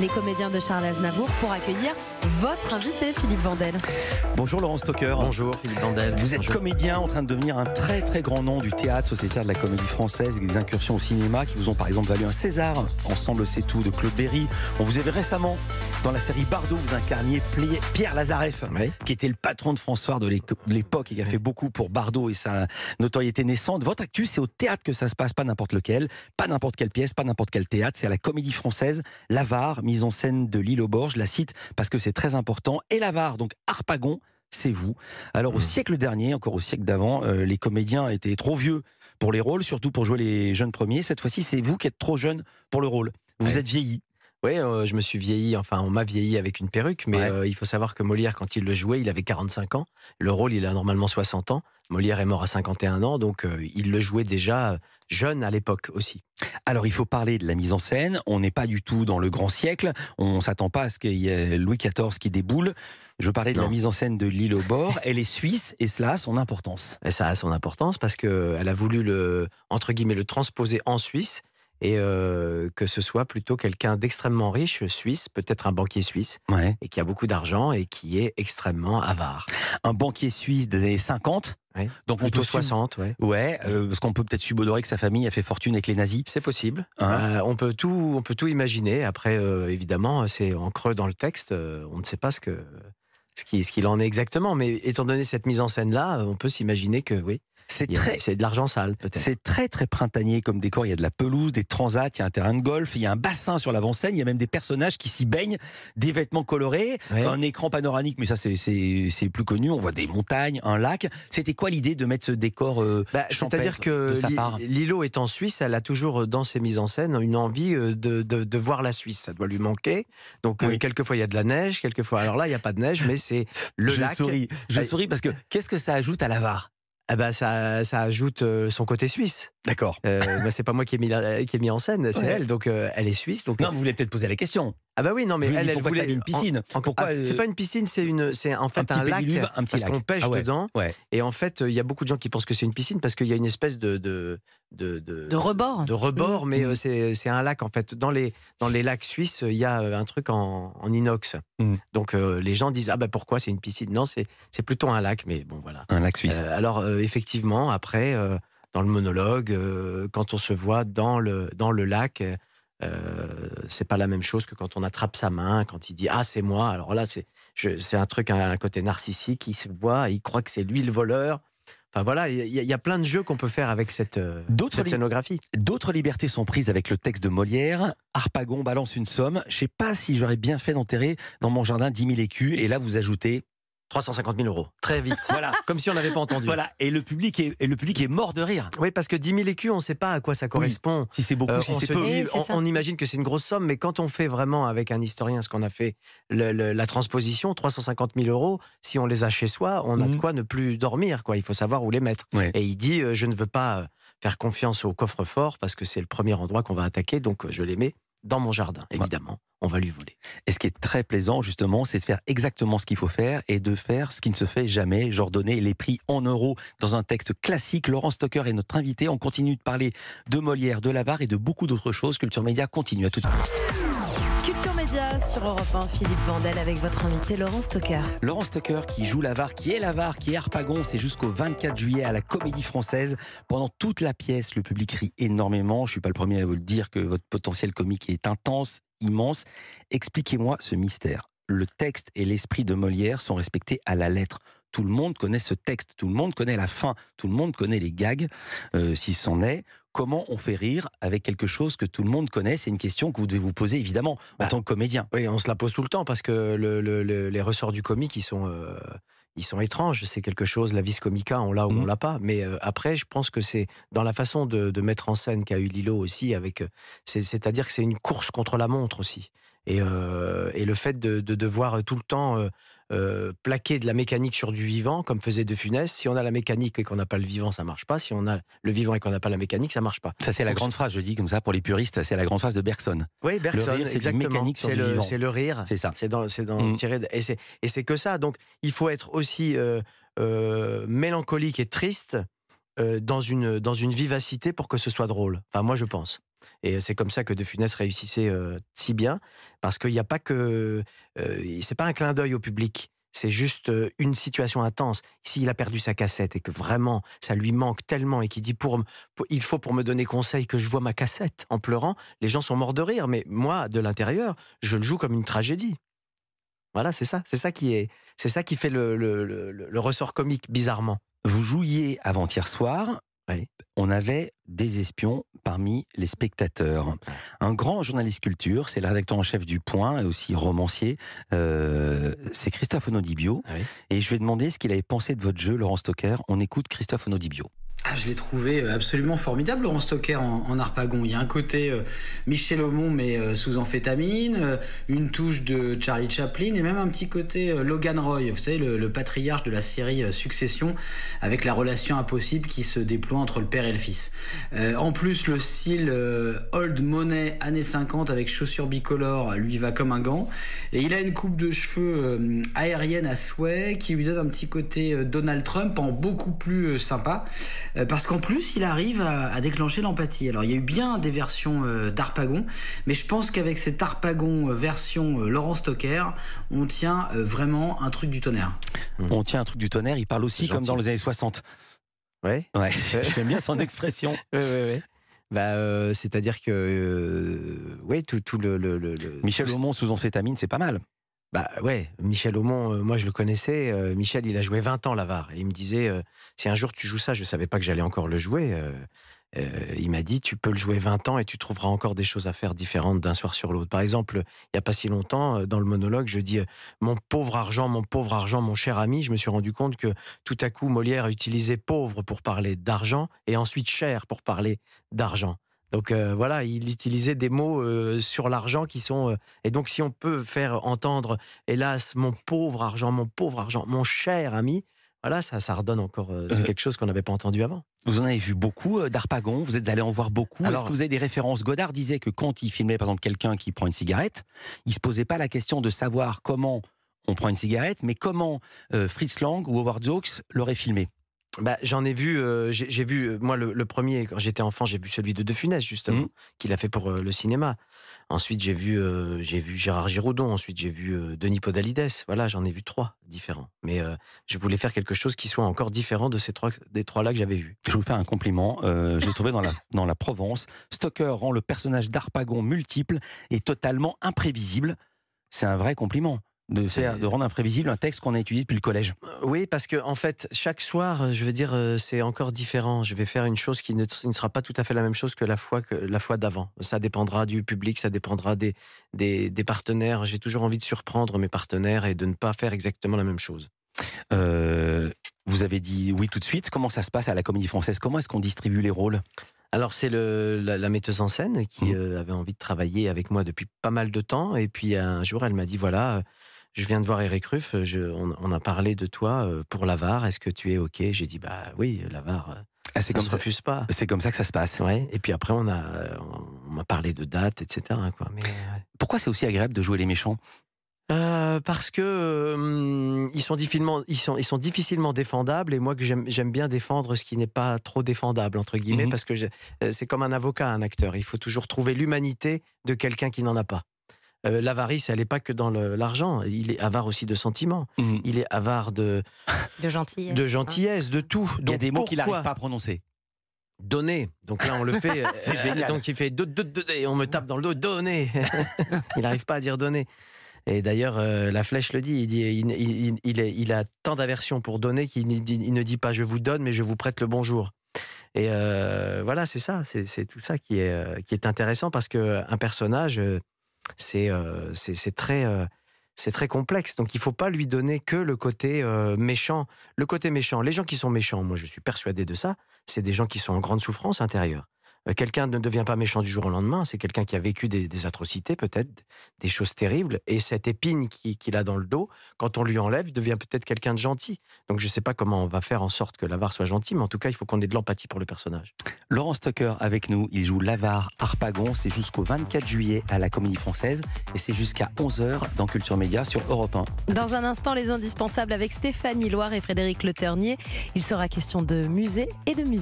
les comédiens de Charles Aznavour pour accueillir votre invité Philippe Vandel. Bonjour Laurent Stoker. Bonjour Philippe Vandel. Vous êtes comédien en train de devenir un très très grand nom du théâtre, sociétaire de la comédie française et des incursions au cinéma qui vous ont par exemple valu un César, Ensemble c'est tout de Claude Berry. On vous avait récemment dans la série Bardot, vous incarniez Pierre Lazareff, qui était le patron de François de l'époque et qui a fait beaucoup pour Bardot et sa notoriété naissante. Votre actu, c'est au théâtre que ça se passe, pas n'importe lequel, pas n'importe quelle pièce, pas n'importe quel théâtre, c'est à la comédie française, l'avare, mise en scène de l'île Borge, la cite parce que c'est très important, et l'avare, donc Harpagon, c'est vous. Alors au hmm. siècle dernier, encore au siècle d'avant, euh, les comédiens étaient trop vieux pour les rôles, surtout pour jouer les jeunes premiers. Cette fois-ci, c'est vous qui êtes trop jeune pour le rôle. Vous êtes vieilli. Oui, euh, je me suis vieilli, enfin on m'a vieilli avec une perruque, mais euh, il faut savoir que Molière, quand il le jouait, il avait 45 ans. Le rôle, il a normalement 60 ans. Molière est mort à 51 ans, donc euh, il le jouait déjà jeune à l'époque aussi. Alors il faut parler de la mise en scène. On n'est pas du tout dans le grand siècle. On ne s'attend pas à ce qu'il y ait Louis XIV qui déboule. Je veux parler de la mise en scène de L'île au bord. Elle est suisse et cela a son importance. Et ça a son importance parce qu'elle a voulu le, entre guillemets, le transposer en Suisse et que ce soit plutôt quelqu'un d'extrêmement riche suisse, peut-être un banquier suisse, et qui a beaucoup d'argent et qui est extrêmement avare. Un banquier suisse des années 50 Donc plutôt on 60, ouais. Ouais, parce qu'on peut peut-être subodorer que sa famille a fait fortune avec les nazis. C'est possible. Hein? Bah, on peut tout, on peut tout imaginer. Après, évidemment, c'est en creux dans le texte. on ne sait pas ce que, ce qu'il en est exactement. Mais étant donné cette mise en scène là, on peut s'imaginer que oui, c'est très, c'est de l'argent sale peut-être. C'est très très printanier comme décor. Il y a de la pelouse, des transats, il y a un terrain de golf, il y a un bassin sur l'avant-scène, il y a même des personnages qui s'y baignent, des vêtements colorés, un écran panoramique, mais ça c'est, c'est plus connu. On voit des montagnes, un lac. C'était quoi l'idée de mettre ce décor euh, bah, C'est-à-dire que Lilo est en Suisse, elle a toujours euh, dans ses mises en scène une envie euh, de, voir la Suisse. Ça doit lui manquer. Donc quelquefois il y a de la neige, quelquefois alors là il n'y a pas de neige, mais c'est le je Souris. Je souris parce que qu'est-ce que ça ajoute à l'avare? eh ben ça, ça, ajoute euh, son côté suisse. D'accord. Euh, bah, c'est pas moi qui ai mis, qui mis en scène, c'est elle. Donc euh, elle est suisse. Donc... Non, euh vous voulez peut-être poser la question. Ah bah oui, non, mais elle, elle voulait une piscine. Euh, c'est pas une piscine, c'est une, c'est en fait un, lac un petit parce qu'on pêche ah dedans. Et en fait, il y a beaucoup de gens qui pensent que c'est une piscine parce qu'il y a une espèce de de, de, de, rebord. De rebord, mmh. mais mmh. Euh, c'est un lac en fait. Dans les dans les lacs suisses, il y a euh, un truc en, en inox. Mmh. Donc les gens disent ah bah pourquoi c'est une piscine Non, c'est c'est plutôt un lac, mais bon voilà. Un lac suisse. alors effectivement, après dans le monologue, quand on se voit dans le dans le lac euh, c'est pas la même chose que quand on attrape sa main, quand il dit ah c'est moi. Alors là c'est c'est un truc à un côté narcissique. Il se voit, il croit que c'est lui le voleur. Enfin voilà, il y, a plein de jeux qu'on peut faire avec cette, euh, cette scénographie. D'autres libertés sont prises avec le texte de Molière. Harpagon balance une somme. Je sais pas si j'aurais bien fait d'enterrer dans mon jardin 10 000 écus. Et là, vous ajoutez 350 000 euros. Très vite. Voilà. Comme si on n'avait pas entendu. Voilà. Et le public est, et le public est mort de rire. Oui, parce que 10 000 écus, on ne sait pas à quoi ça correspond. Si c'est beaucoup, euh, si c'est peu. on, imagine que c'est une grosse somme, mais quand on fait vraiment avec un historien ce qu'on a fait, la transposition, 350 000 euros, si on les a chez soi, on a de mhm. quoi ne plus dormir. Quoi. Il faut savoir où les mettre. Et il dit, euh, je ne veux pas euh, faire confiance au coffre-fort parce que c'est le premier endroit qu'on va attaquer, donc je les mets dans mon jardin, évidemment. On va lui voler. Et ce qui est très plaisant, justement, c'est de faire exactement ce qu'il faut faire et de faire ce qui ne se fait jamais, genre donner les prix en euros dans un texte classique. Laurent Stocker est notre invité. On continue de parler de Molière, de Lavar et de beaucoup d'autres choses. Culture Média continue à tout de suite sur Europe 1. Philippe Vandel avec votre invité Laurent Stocker. Laurent Stocker qui joue l'avare, qui est l'avare, qui est Harpagon. C'est jusqu'au 24 juillet à la Comédie Française. Pendant toute la pièce, le public rit énormément. Je ne suis pas le premier à vous le dire que votre potentiel comique est intense, immense. Expliquez-moi ce mystère. Le texte et l'esprit de Molière sont respectés à la lettre tout le monde connaît ce texte, tout le monde connaît la fin, tout le monde connaît les gags, euh, si est comment on fait rire avec quelque chose que tout le monde connaît C'est une question que vous devez vous poser évidemment en bah, tant que comédien. Oui, on se la pose tout le temps parce que les ressorts du comique, ils sont, euh, ils sont étranges. C'est quelque chose, la vis comica, on l'a ou on mmh. l'a pas. Mais euh, après, je pense que c'est dans la façon de, mettre en scène qu'a eu Lilo aussi, avec, euh, c'est-à-dire que c'est une course contre la montre aussi. Et, le fait de, de devoir tout le temps euh, plaquer de la mécanique sur du vivant, comme faisait De Funès. Si on a la mécanique et qu'on n'a pas le vivant, ça marche pas. Si on a le vivant et qu'on n'a pas la mécanique, ça marche pas. Ça, c'est la grande phrase, je dis comme ça pour les puristes, c'est la grande phrase de Bergson. Oui, Bergson, exactement. C'est le, c'est le rire. C'est ça. C'est dans, c'est dans mm. et c'est, et c'est que ça. Donc, il faut être aussi euh, euh, mélancolique et triste. dans, une, dans une vivacité pour que ce soit drôle. Enfin, moi, je pense. Et c'est comme ça que De Funès réussissait si bien, parce qu'il n'y a pas que. c'est pas un clin d'œil au public. C'est juste une situation intense. S'il a perdu sa cassette et que vraiment ça lui manque tellement et qu'il dit pour, il faut pour me donner conseil que je vois ma cassette en pleurant, les gens sont morts de rire. Mais moi, de l'intérieur, je le joue comme une tragédie. Voilà, c'est ça, c'est ça qui est, c'est ça qui fait le, le, le ressort comique bizarrement. Vous jouiez avant-hier soir on avait des espions parmi les spectateurs. Un grand journaliste culture, c'est le rédacteur en chef du Point et aussi romancier, euh, c'est Christophe Onodibio. Ah et je vais demander ce qu'il avait pensé de votre jeu, Laurent Stocker. On écoute Christophe Onodibio. Ah, je l'ai trouvé euh, absolument formidable, Laurent Stocker en, en, Arpagon. Il y a un côté euh, Michel Aumont, mais euh, sous amphétamine, une touche de Charlie Chaplin et même un petit côté Logan Roy, vous savez, le, le patriarche de la série Succession, avec la relation impossible qui se déploie entre le père et le fils. en plus, le style old money années 50 avec chaussures bicolores lui va comme un gant. Et il a une coupe de cheveux aérienne à souhait qui lui donne un petit côté Donald Trump en beaucoup plus sympa. Euh, parce qu'en plus, il arrive à, déclencher l'empathie. Alors, il y a eu bien des versions euh, d'Arpagon, mais je pense qu'avec cet Arpagon euh, version Laurence Stoker, on tient vraiment un truc du tonnerre. On tient un truc du tonnerre. Il parle aussi comme dans les années 60. Ouais. Ouais. J'aime bien son expression. Bah, c'est-à-dire que, ouais, oui, tout, le, le, Michel Aumont sous amphétamine, c'est pas mal. Bah ouais, Michel Aumont, euh, moi je le connaissais. Euh, Michel, il a joué 20 ans l'avare. Et il me disait, euh, si un jour tu joues ça, je ne savais pas que j'allais encore le jouer. il m'a dit, tu peux le jouer 20 ans et tu trouveras encore des choses à faire différentes d'un soir sur l'autre. Par exemple, il n'y a pas si longtemps, dans le monologue, je dis, mon pauvre argent, mon pauvre argent, mon cher ami, je me suis rendu compte que tout à coup, Molière a utilisé pauvre pour parler d'argent et ensuite cher pour parler d'argent. Donc euh, voilà, il utilisait des mots euh, sur l'argent qui sont... Euh, et donc si on peut faire entendre, hélas, mon pauvre argent, mon pauvre argent, mon cher ami, voilà, ça, ça redonne encore quelque chose qu'on n'avait pas entendu avant. Vous en avez vu beaucoup d'Arpagon, vous êtes allé en voir beaucoup. Est-ce que vous avez des références Godard disait que quand il filmait par exemple quelqu'un qui prend une cigarette, il ne se posait pas la question de savoir comment on prend une cigarette, mais comment Fritz Lang ou Howard Hawks l'aurait filmé bah, J'en ai vu, euh, j'ai vu, euh, moi le, premier, quand j'étais enfant, j'ai vu celui de De Funès, justement, mmh. qu'il a fait pour euh, le cinéma. Ensuite, j'ai vu, j'ai vu Gérard Giroudon, ensuite j'ai vu Denis Podalides. Voilà, j'en ai vu trois différents. Mais je voulais faire quelque chose qui soit encore différent de ces trois, des trois-là que j'avais vus. Je vous fais un compliment. j'ai trouvé dans la, dans la Provence, Stoker rend le personnage d'Arpagon multiple et totalement imprévisible. C'est un vrai compliment de, euh, rendre imprévisible un texte qu'on a étudié depuis le collège. Euh, oui, parce que en fait, chaque soir, euh, je veux dire, c'est encore différent. Je vais faire une chose qui ne, sera pas tout à fait la même chose que la fois que la fois d'avant. Ça dépendra du public, ça dépendra des, des, partenaires. J'ai toujours envie de surprendre mes partenaires et de ne pas faire exactement la même chose. vous avez dit oui tout de suite. Comment ça se passe à la Comédie Française Comment est-ce qu'on distribue les rôles alors c'est la, la, metteuse en scène qui mmh. avait envie de travailler avec moi depuis pas mal de temps et puis un jour elle m'a dit voilà je viens de voir Eric Ruff, euh, on, a parlé de toi euh, pour l'avare, est-ce que tu es OK J'ai dit, bah oui, l'avare. Euh, ah, c'est se refuse pas. C'est comme ça que ça se passe. Et puis après, on a, m'a parlé de dates, etc. Mais, Pourquoi c'est aussi agréable de jouer les méchants parce que hum, ils, sont difficilement, défendables et moi que j'aime bien défendre ce qui n'est pas trop défendable entre guillemets mmh parce que c'est comme un avocat un acteur il faut toujours trouver l'humanité de quelqu'un qui n'en a pas euh, l'avarice, elle n'est pas que dans l'argent. Il est avare aussi de sentiments. Mmh. Il est avare de, gentillesse, de, tout. il y a des mots qu'il n'arrive pas à prononcer donner. Donc là, on le fait. Euh, donc il fait et on me tape dans le dos, donner. il n'arrive pas à dire donner. Et d'ailleurs, euh, la flèche le dit. Il, a tant d'aversion pour donner qu'il ne dit pas je vous donne, mais je vous prête le bonjour. Et voilà, c'est ça, c'est tout ça qui est, qui est intéressant parce qu'un personnage, euh, euh, c'est très complexe. Donc il ne faut pas lui donner que le côté euh, méchant. Le côté méchant, les gens qui sont méchants, moi je suis persuadé de ça, c'est des gens qui sont en grande souffrance intérieure. Euh, quelqu'un ne devient pas méchant du jour au lendemain, c'est quelqu'un qui a vécu des, atrocités peut-être, des choses terribles, et cette épine qu'il a dans le dos, quand on lui enlève, devient peut-être quelqu'un de gentil. Donc je ne sais pas comment on va faire en sorte que l'avare soit gentil, mais en tout cas, il faut qu'on ait de l'empathie pour le personnage. Laurent Stocker avec nous, il joue l'avare Harpagon, c'est jusqu'au 24 juillet à la Comédie Française, et c'est jusqu'à 11h dans Culture Média sur Europe 1. Dans un instant, les indispensables avec Stéphanie Loire et Frédéric Le Ternier. Il sera question de musée et de musique.